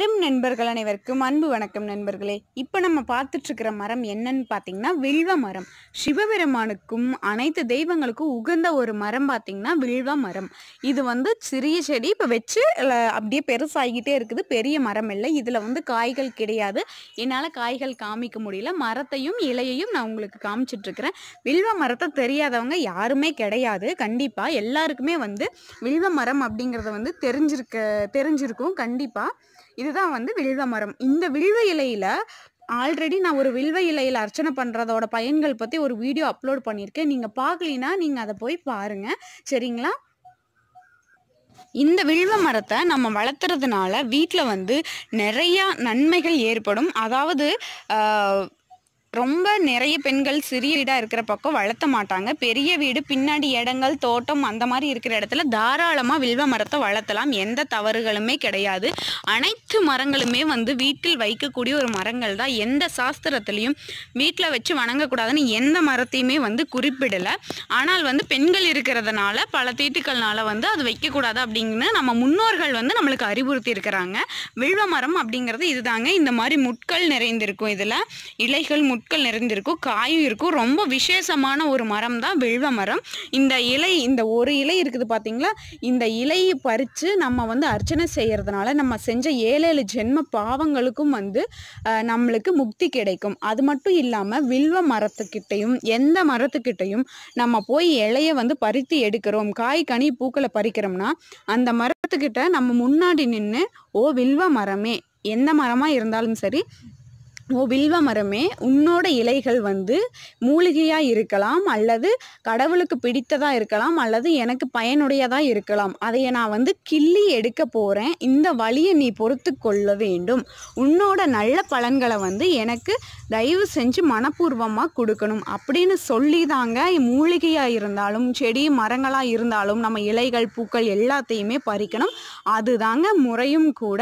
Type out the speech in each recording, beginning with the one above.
அரும் நண்பர்கள் அனைவருக்கும் அன்பு வணக்கம் நண்பர்களே இப்போ நம்ம பார்த்துட்ருக்கிற மரம் என்னன்னு பார்த்தீங்கன்னா வில்வ மரம் சிவபெருமானுக்கும் அனைத்து தெய்வங்களுக்கும் உகந்த ஒரு மரம் பார்த்திங்கன்னா வில்வ மரம் இது வந்து சிறிய செடி இப்போ வச்சு அப்படியே பெருசாகிக்கிட்டே இருக்குது பெரிய மரம் இல்லை இதில் வந்து காய்கள் கிடையாது என்னால் காய்கள் காமிக்க முடியல மரத்தையும் இலையையும் நான் உங்களுக்கு காமிச்சிட்ருக்கிறேன் வில்வ மரத்தை தெரியாதவங்க யாருமே கிடையாது கண்டிப்பாக எல்லாருக்குமே வந்து வில்வ மரம் அப்படிங்கிறத வந்து தெரிஞ்சிருக்க தெரிஞ்சிருக்கும் கண்டிப்பாக இது இதுதான் வந்து வில்வ மரம் இந்த வில்வ இலையில ஆல்ரெடி நான் ஒரு வில்வ இலையில் அர்ச்சனை பண்ணுறதோட பயன்கள் பற்றி ஒரு வீடியோ அப்லோட் பண்ணியிருக்கேன் நீங்கள் பார்க்கலினா நீங்கள் அதை போய் பாருங்கள் சரிங்களா இந்த வில்வ மரத்தை நம்ம வளர்த்துறதுனால வீட்டில் வந்து நிறையா நன்மைகள் ஏற்படும் அதாவது ரொம்ப நிறைய பெண்கள் சிறிய வீடாக இருக்கிற பக்கம் வளர்த்த மாட்டாங்க பெரிய வீடு பின்னாடி இடங்கள் தோட்டம் அந்த மாதிரி இருக்கிற இடத்துல தாராளமாக வில்வ மரத்தை வளர்த்தலாம் எந்த தவறுகளுமே கிடையாது அனைத்து மரங்களுமே வந்து வீட்டில் வைக்கக்கூடிய ஒரு மரங்கள் தான் எந்த சாஸ்திரத்துலேயும் வீட்டில் வச்சு வணங்கக்கூடாதுன்னு எந்த மரத்தையுமே வந்து குறிப்பிடலை ஆனால் வந்து பெண்கள் இருக்கிறதுனால பல தீட்டுக்கள்னால வந்து அது வைக்கக்கூடாது அப்படின்னு நம்ம முன்னோர்கள் வந்து நம்மளுக்கு அறிவுறுத்தி இருக்கிறாங்க வில்வ மரம் அப்படிங்கிறது இதுதாங்க இந்த மாதிரி முட்கள் நிறைந்திருக்கும் இதில் இலைகள் முட் முட்கள் நிறைந்திருக்கும் காயும் இருக்கும் ரொம்ப விசேஷமான ஒரு மரம் தான் வில்வ மரம் இந்த இலை இந்த ஒரு இலை இருக்குது பார்த்தீங்களா இந்த இலையை பறித்து நம்ம வந்து அர்ச்சனை செய்கிறதுனால நம்ம செஞ்ச ஏழு ஏழு ஜென்ம பாவங்களுக்கும் வந்து நம்மளுக்கு முக்தி கிடைக்கும் அது மட்டும் இல்லாமல் வில்வ மரத்துக்கிட்டையும் எந்த மரத்துக்கிட்டையும் நம்ம போய் இலையை வந்து பறித்து எடுக்கிறோம் காய் கனி பூக்களை பறிக்கிறோம்னா அந்த மரத்துக்கிட்ட நம்ம முன்னாடி நின்று ஓ வில்வ மரமே எந்த மரமாக இருந்தாலும் சரி ஓ வில்வ மரமே உன்னோட இலைகள் வந்து மூலிகையாக இருக்கலாம் அல்லது கடவுளுக்கு பிடித்ததாக இருக்கலாம் அல்லது எனக்கு பயனுடையதாக இருக்கலாம் அதையை நான் வந்து கிள்ளி எடுக்க போகிறேன் இந்த வழியை நீ பொறுத்து கொள்ள வேண்டும் உன்னோட நல்ல பலன்களை வந்து எனக்கு தயவு செஞ்சு மனப்பூர்வமாக கொடுக்கணும் அப்படின்னு சொல்லி தாங்க மூலிகையாக இருந்தாலும் செடி மரங்களாக இருந்தாலும் நம்ம இலைகள் பூக்கள் எல்லாத்தையுமே பறிக்கணும் அதுதாங்க முறையும் கூட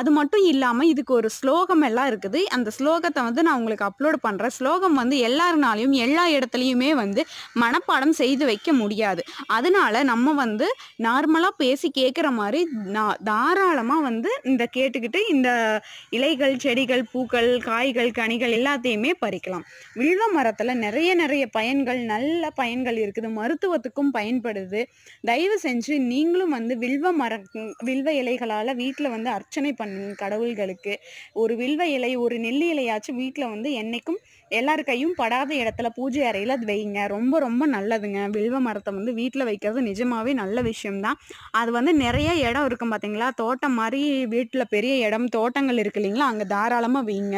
அது மட்டும் இல்லாமல் இதுக்கு ஒரு ஸ்லோகம் எல்லாம் இருக்குது அந்த ஸ்லோகத்தை வந்து நான் உங்களுக்கு அப்லோட் பண்ணுறேன் ஸ்லோகம் வந்து எல்லாருனாலையும் எல்லா இடத்துலையுமே வந்து மனப்பாடம் செய்து வைக்க முடியாது அதனால நம்ம வந்து நார்மலாக பேசி கேட்குற மாதிரி நான் தாராளமாக வந்து இந்த கேட்டுக்கிட்டு இந்த இலைகள் செடிகள் பூக்கள் காய்கள் கனிகள் எல்லாத்தையுமே பறிக்கலாம் வில்வ மரத்தில் நிறைய நிறைய பயன்கள் நல்ல பயன்கள் இருக்குது மருத்துவத்துக்கும் பயன்படுது தயவு செஞ்சு நீங்களும் வந்து வில்வ மர வில்வ இலைகளால் வீட்டில் வந்து அர்ச்சனை பண்ணுங்க கடவுள்களுக்கு ஒரு வில்வ இலை ஒரு நெல்லி இலையாச்சும் வீட்டில் வந்து என்றைக்கும் எல்லார் கையும் படாத இடத்துல பூஜை அறையில் அது வைங்க ரொம்ப ரொம்ப நல்லதுங்க வில்வ மரத்தை வந்து வீட்டில் வைக்கிறது நிஜமாகவே நல்ல விஷயம்தான் அது வந்து நிறைய இடம் இருக்கும் பார்த்தீங்களா தோட்டம் மாதிரி வீட்டில் பெரிய இடம் தோட்டங்கள் இருக்கு இல்லைங்களா அங்கே தாராளமாக வைங்க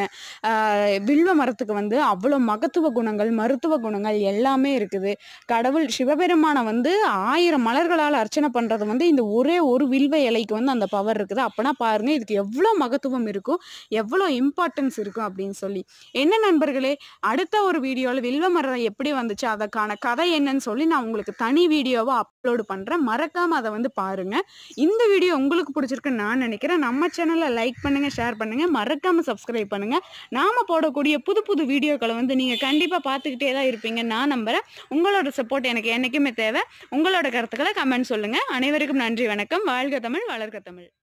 வில்வ மரத்துக்கு வந்து அவ்வளோ மகத்துவ குணங்கள் மருத்துவ குணங்கள் எல்லாமே இருக்குது கடவுள் சிவபெருமானை வந்து ஆயிரம் மலர்களால் அர்ச்சனை பண்ணுறது வந்து இந்த ஒரே ஒரு வில்வ இலைக்கு வந்து அந்த பவர் இருக்குது அப்படின்னா பாருங்கள் இதுக்கு எவ்வளோ மகத்துவம் இருக்கும் எவ்வளோ இம்பார்ட்டன்ஸ் இருக்கும் இருக்கும் அப்படின்னு சொல்லி என்ன நண்பர்களே அடுத்த ஒரு வீடியோவில் வில்வ மரம் எப்படி வந்துச்சு அதற்கான கதை என்னன்னு சொல்லி நான் உங்களுக்கு தனி வீடியோவை அப்லோடு பண்ணுறேன் மறக்காமல் அதை வந்து பாருங்கள் இந்த வீடியோ உங்களுக்கு பிடிச்சிருக்குன்னு நான் நினைக்கிறேன் நம்ம சேனலில் லைக் பண்ணுங்கள் ஷேர் பண்ணுங்கள் மறக்காமல் சப்ஸ்கிரைப் பண்ணுங்கள் நாம் போடக்கூடிய புது புது வீடியோக்களை வந்து நீங்கள் கண்டிப்பாக பார்த்துக்கிட்டே தான் இருப்பீங்க நான் நம்புகிறேன் உங்களோட சப்போர்ட் எனக்கு என்றைக்குமே தேவை உங்களோட கருத்துக்களை கமெண்ட் சொல்லுங்கள் அனைவருக்கும் நன்றி வணக்கம் வாழ்க தமிழ் வளர்க்க தமிழ்